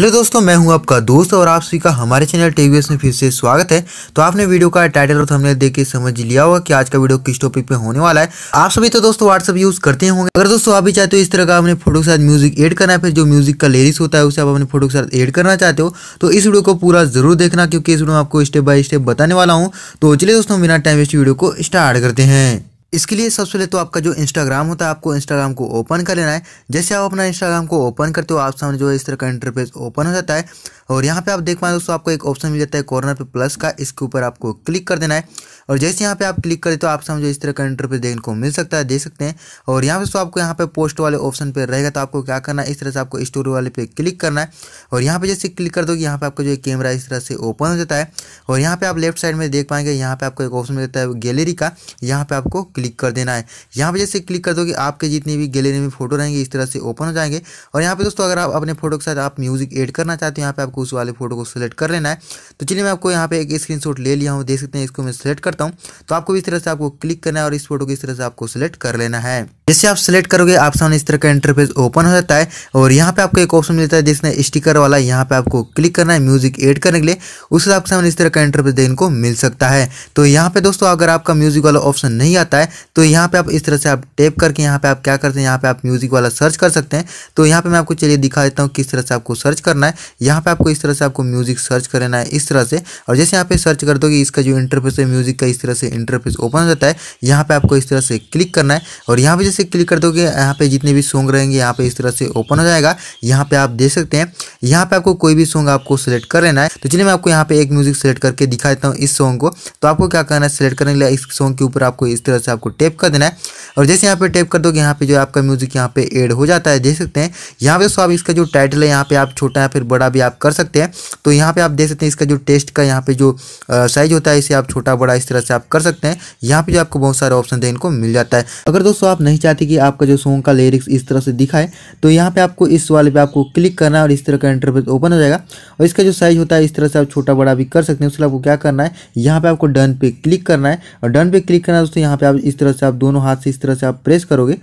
hello दोस्तों मैं हूं आपका दोस्त और आप सभी का हमारे चैनल टीवीएस में फिर से स्वागत है तो आपने वीडियो का टाइटल और हमने देख के समझ लिया होगा कि आज का वीडियो किस टॉपिक पे होने वाला है आप सभी तो दोस्तों व्हाट्सअप यूज करते होंगे अगर दोस्तों आप भी चाहते हो इस तरह का अपने फोटो के साथ म्यूजिक एड करना है फिर जो म्यूजिक का लेरिस होता है उसे आप अपने फोटो के साथ एड करना चाहते हो तो इस वीडियो को पूरा जरूर देखना क्योंकि इस वीडियो में आपको स्टेप बाय स्टेप बताने वाला हूँ तो चलिए दोस्तों बिना टाइम वेस्ट वीडियो को स्टार्ट करते हैं इसके लिए सबसे पहले तो आपका जो इंस्टाग्राम होता है आपको इंस्टाग्राम को ओपन कर लेना है जैसे आप अपना इंस्टाग्राम को ओपन करते हो आप सामने जो इस तरह का इंटरफेस ओपन हो जाता है और यहाँ पे आप देख पाए दोस्तों आपको एक ऑप्शन मिल जाता है कॉर्नर पे प्लस का इसके ऊपर आपको क्लिक कर देना है और जैसे यहाँ पे आप क्लिक करें तो आप समझो इस तरह का इंटरफेस देखने को मिल सकता है देख सकते हैं और यहाँ पे दोस्तों आपको यहाँ पे पोस्ट वाले ऑप्शन पे रहेगा तो आपको क्या करना है इस तरह से आपको स्टोरी वाले पे क्लिक करना है और यहाँ पे जैसे क्लिक कर दो यहाँ पे आपको जो कैमरा इस तरह से ओपन हो जाता है और यहाँ पे आप लेफ्ट साइड में देख पाएंगे यहाँ पे आपको एक ऑप्शन मिल जाता है गैलरी का यहाँ पे आपको क्लिक कर देना है यहाँ पे जैसे क्लिक कर दो आपके जितनी भी गैलरी में फोटो रहेंगे इस तरह से ओपन हो जाएंगे और यहाँ पे दोस्तों अगर आप अपने फोटो के साथ आप म्यूजिक एड करना चाहते हो यहाँ पे आपको उस वाले फोटो को सिलेक्ट कर लेना है तो चलिए मैं आपको यहाँ पे एक स्क्रीन ले लिया हूँ देख सकते हैं इसको मैं सिलेक्ट करता हूँ तो आपको इस तरह से आपको क्लिक करना है और इस फोटो को इस तरह से आपको सिलेक्ट कर लेना है जैसे आप सिलेक्ट करोगे आप सामने इस तरह का इंटरफेस ओपन हो जाता है और यहाँ पे आपको एक ऑप्शन मिलता है जिसने स्टिकर वाला यहाँ पे आपको क्लिक करना है म्यूजिक ऐड करने के लिए उस हिसाब से इस तरह का इंटरफेस देखने को मिल सकता है तो यहाँ पे दोस्तों अगर आपका म्यूजिक वाला ऑप्शन नहीं आता है तो यहाँ पे आप इस तरह से आप टेप करके यहाँ पे आप क्या करते हैं यहाँ पे आप म्यूजिक वाला सर्च कर सकते हैं तो यहाँ पे मैं आपको चलिए दिखा देता हूँ किस तरह से आपको सर्च करना है यहाँ पे आपको दोगे इस तरह से आपको म्यूजिक सर्च करना है इस तरह से और जैसे यहाँ पे सर्च कर दोगे इसका जो इंटरफेस है म्यूजिक का इस तरह से इंटरफेस ओपन हो जाता है यहाँ पे आपको इस तरह से क्लिक करना है और यहाँ पे जैसे क्लिक कर दोगे यहाँ पे जितने भी सॉन्ग रहेंगे यहाँ पे इस तरह से ओपन हो जाएगा यहाँ पे आप देख सकते हैं यहाँ पे आपको कोई भी सॉन्ग आपको सिलेक्ट कर लेना है तो चलिए मैं आपको यहाँ पे एक म्यूजिक सेलेक्ट करके दिखा देता हूँ इस सॉन्ग को तो आपको क्या करना है सिलेक्ट करने के लिए इस सॉन्ग के ऊपर आपको इस तरह से आपको टेप कर देना है और जैसे यहाँ पे टेप कर दोगे यहाँ पे जो आपका म्यूजिक यहाँ पे एड हो जाता है देख सकते हैं यहाँ पे सो आप इसका जो टाइटल है यहाँ पे आप छोटा या फिर बड़ा भी आप कर सकते हैं तो यहाँ पे आप देख सकते हैं इसका जो टेस्ट का यहाँ पे जो साइज होता है इसे आप छोटा बड़ा इस तरह से आप कर सकते हैं यहाँ पे जो आपको बहुत सारे ऑप्शन है को मिल जाता है अगर दोस्तों आप नहीं चाहते कि आपका जो सॉन्ग का लिरिक्स इस तरह से दिखाए तो यहाँ पे आपको इस वाले पे आपको क्लिक करना है और इस तरह का इंटरव्यू ओपन हो जाएगा और इसका जो साइज होता है इस तरह से आप छोटा बड़ा भी कर सकते हैं उसके आपको क्या करना है यहाँ पे आपको डन पे क्लिक करना है और डन पे क्लिक करना है दोस्तों यहाँ पे आप इस तरह से आप दोनों हाथ से इस तरह से आप प्रेस करोगे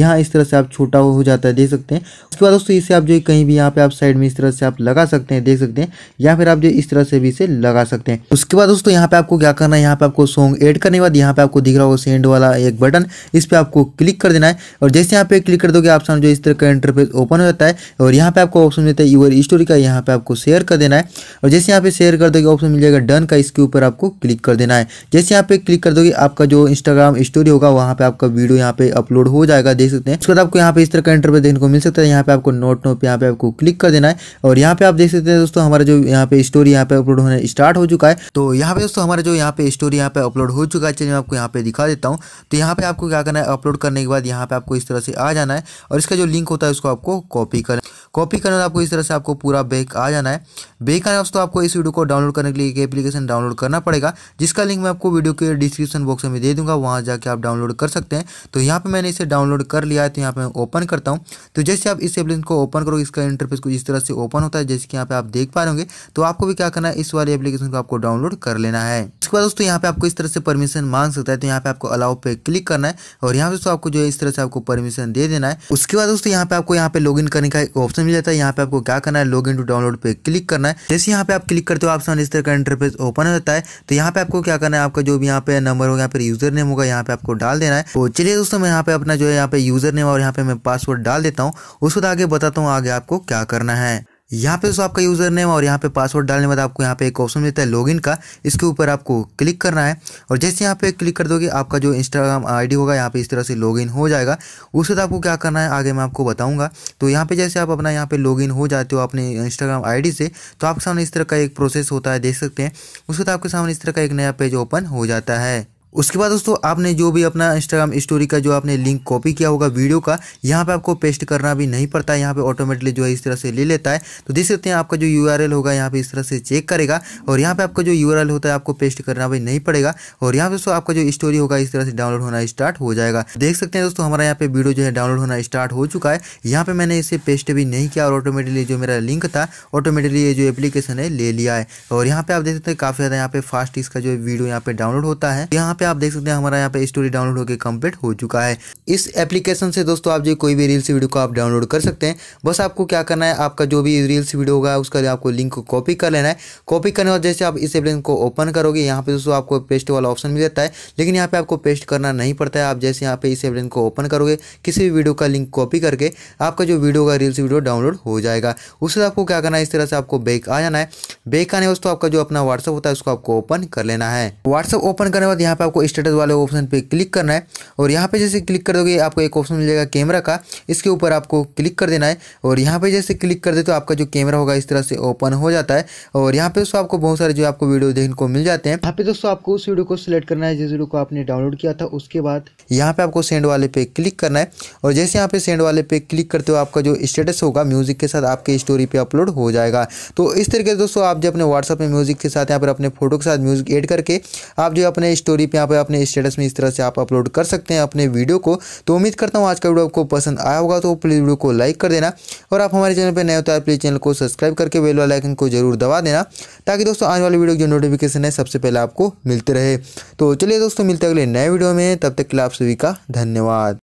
यहाँ इस तरह से आप छोटा हो जाता है देख सकते हैं उसके बाद दोस्तों इसे आप जो कहीं भी यहाँ पे आप साइड में इस तरह से आप लगा सकते हैं सकते हैं देख सकते हैं या फिर आप जो इस तरह से भी इसे लगा सकते हैं उसके बाद दोस्तों यहाँ पे आपको क्या करना है यहाँ पे आपको सॉन्ग एड करने के बाद यहाँ पे आपको दिख रहा होगा सेंड वाला एक बटन इस पर आपको क्लिक कर देना है और जैसे यहाँ पे क्लिक कर दोगे आप जो इस तरह का इंटरफेस ओपन हो जाता है और यहाँ पे आपको ऑप्शन मिलता है यूर स्टोरी का यहाँ पे आपको शेयर कर देना है और जैसे यहाँ पे शेयर कर दोगे ऑप्शन मिल जाएगा डन का इसके ऊपर आपको क्लिक कर देना है जैसे यहाँ पे क्लिक कर दोगे आपका जो इंस्टाग्राम स्टोरी होगा वहाँ पे आपका वीडियो यहाँ पे अपलोड हो जाएगा देख सकते हैं उसके बाद आपको यहाँ पे इस तरह का इंटरफेस देखने को मिल सकता है यहाँ पे आपको नोट नोट यहाँ पे आपको क्लिक कर देना है और यहाँ पे आप देख सकते सकते हैं दोस्तों हमारा जो यहाँ पे स्टोरी यहाँ पे अपलोड होने स्टार्ट हो चुका है तो यहाँ पे दोस्तों हमारा जो यहाँ पे स्टोरी यहाँ पे अपलोड हो चुका है चलिए मैं आपको यहाँ पे दिखा देता हूँ तो यहाँ पे आपको क्या करना है अपलोड करने के बाद यहाँ पे आपको इस तरह से आ जाना है और इसका जो लिंक होता है उसको आपको कॉपी करना कॉपी करने तो आपको इस तरह से आपको पूरा बेक आ जाना है बेक आने दोस्तों आपको इस वीडियो को डाउनलोड करने के लिए एक एप्लीकेशन डाउनलोड करना पड़ेगा जिसका लिंक मैं आपको वीडियो के डिस्क्रिप्शन बॉक्स में दे दूंगा वहाँ जाके आप डाउनलोड कर सकते हैं तो यहाँ पर मैंने इसे डाउनलोड कर लिया है तो यहाँ पर ओपन करता हूँ तो जैसे आप इस एप्लीकेशन को ओपन करोगे इसका इंटरफेस कुछ इस तरह से ओपन होता है जैसे कि यहाँ पर आप देख पा रहे तो आपको भी क्या करना है इस वाले एप्लीकेशन को आपको डाउनलोड कर लेना है उसके बाद दोस्तों यहाँ पे आपको इस तरह से परमिशन मांग सकता है तो यहाँ पे आपको अलाउ पे क्लिक करना है और यहाँ पे दोस्तों आपको जो है इस तरह से आपको परमिशन दे देना है उसके बाद दोस्तों यहाँ पे आपको यहाँ पे लॉगिन करने का एक ऑप्शन ऑप्शन मिल जाता है यहाँ पे आपको क्या करना है लॉग इन टू डाउनलोड पे क्लिक करना है जैसे यहाँ पे आप क्लिक करते हो आप इस तरह का इंटरफेस ओपन हो जाता है तो यहाँ पे आपको क्या करना है आपका जो भी यहाँ पे नंबर होगा यहाँ पे यूजर नेम होगा यहाँ पे आपको डाल देना है तो चलिए दोस्तों मैं यहाँ पे अपना जो है यहाँ पे यूजर नेम और यहाँ पे मैं पासवर्ड डाल देता हूँ उसके बाद तो आगे बताता हूँ आगे आपको क्या करना है यहाँ पे दोस्तों आपका यूज़र नेम और यहाँ पे पासवर्ड डालने के बाद आपको यहाँ पे एक ऑप्शन मिलता है लॉगिन का इसके ऊपर आपको क्लिक करना है और जैसे यहाँ पे क्लिक कर दोगे आपका जो इंस्टाग्राम आईडी होगा यहाँ पे इस तरह से लॉगिन हो जाएगा उसके बाद आपको क्या करना है आगे मैं आपको बताऊँगा तो यहाँ पर जैसे आप अपना यहाँ पर लॉग हो जाते हो अपने इंस्टाग्राम आई से तो आपके सामने इस तरह का एक प्रोसेस होता है देख सकते हैं उसके बाद आपके सामने इस तरह का एक नया पेज ओपन हो जाता है उसके बाद दोस्तों आपने जो भी अपना इंस्टाग्राम स्टोरी का जो आपने लिंक कॉपी किया होगा वीडियो का यहाँ पे आपको पेस्ट करना भी नहीं पड़ता है यहाँ पे ऑटोमेटिकली जो है इस तरह से ले लेता है तो देख सकते हैं आपका जो यू होगा यहाँ पे इस तरह से चेक करेगा और यहाँ पे आपका जो यू होता है आपको पेस्ट करना भी नहीं पड़ेगा और यहाँ पे दोस्तों आपका जो स्टोरी होगा इस तरह से डाउनलोड होना स्टार्ट हो जाएगा देख सकते हैं दोस्तों हमारा यहाँ पे वीडियो जो है डाउनलोड होना स्टार्ट हो चुका है यहाँ पे मैंने इसे पेस्ट भी नहीं किया और ऑटोमेटिकली जो मेरा लिंक था ऑटोमेटिकली ये जो एप्लीकेशन है ले लिया है और यहाँ पे आप देख सकते हैं काफी ज़्यादा यहाँ पे फास्ट इसका जो वीडियो यहाँ पे डाउनलोड होता है यहाँ पे पे आप देख सकते हैं हमारा यहाँ पे स्टोरी डाउनलोड होकर कंप्लीट हो चुका है इस एप्लीकेशन से दोस्तों आप जो कोई भी रील्स वीडियो को आप डाउनलोड कर सकते हैं बस आपको क्या करना है आपका जो भी रील्स वीडियो होगा उसका आपको लिंक को कॉपी कर लेना है कॉपी करने और जैसे आप इस एप्लीकेशन को ओपन करोगे यहाँ पे दोस्तों आपको पेस्ट वाला ऑप्शन मिल जाता है लेकिन यहाँ पे आपको पेस्ट करना नहीं पड़ता है आप जैसे यहाँ पे इस एप्लीकेशन को ओपन करोगे किसी भी वीडियो का लिंक कॉपी करके आपका जो वीडियो होगा रील्स वीडियो डाउनलोड हो जाएगा उससे आपको क्या करना है इस तरह से आपको बैक आ जाना है बैक आने दोस्तों आपका जो अपना व्हाट्सअप होता है उसको आपको ओपन कर लेना है व्हाट्सअप ओपन करने के बाद यहाँ पे आपको स्टेटस वाले ऑप्शन पे क्लिक करना है और यहाँ पे जैसे क्लिक कर दोगे आपको एक ऑप्शन मिलेगा कैमरा का इसके ऊपर आपको क्लिक कर देना है और यहाँ पे जैसे क्लिक कर दे तो आपका जो कैमरा होगा इस तरह से ओपन हो जाता है और यहाँ पे दोस्तों आपको बहुत सारे जो आपको वीडियो देखने को मिल जाते हैं यहाँ पे दोस्तों आपको उस वीडियो को सिलेक्ट करना है जिस वीडियो को आपने डाउनलोड किया था उसके बाद यहाँ पे आपको सेंड वाले पे क्लिक करना है और जैसे यहाँ पे सेंड वाले पे क्लिक करते हो आपका जो स्टेटस होगा म्यूजिक के साथ आपके स्टोरी पे अपलोड हो जाएगा तो इस तरीके से दोस्तों आप जो अपने व्हाट्सअप में म्यूजिक के साथ यहाँ पर अपने फोटो के साथ म्यूजिक एड करके आप जो अपने स्टोरी पे यहाँ पर अपने स्टेटस में इस तरह से आप अपलोड कर सकते हैं अपने वीडियो को तो उम्मीद करता हूँ आज का वीडियो आपको पसंद आया होगा तो प्लीज़ वीडियो को लाइक कर देना और आप हमारे चैनल पर नए होता है प्लीज़ चैनल को सब्सक्राइब करके बेल वाला आइकन को जरूर दबा देना ताकि दोस्तों आने वाले वीडियो की जो नोटिफिकेशन है सबसे पहले आपको मिलते रहे तो चलिए दोस्तों मिलते अगले नए वीडियो में तब तक के लिए आप सभी का धन्यवाद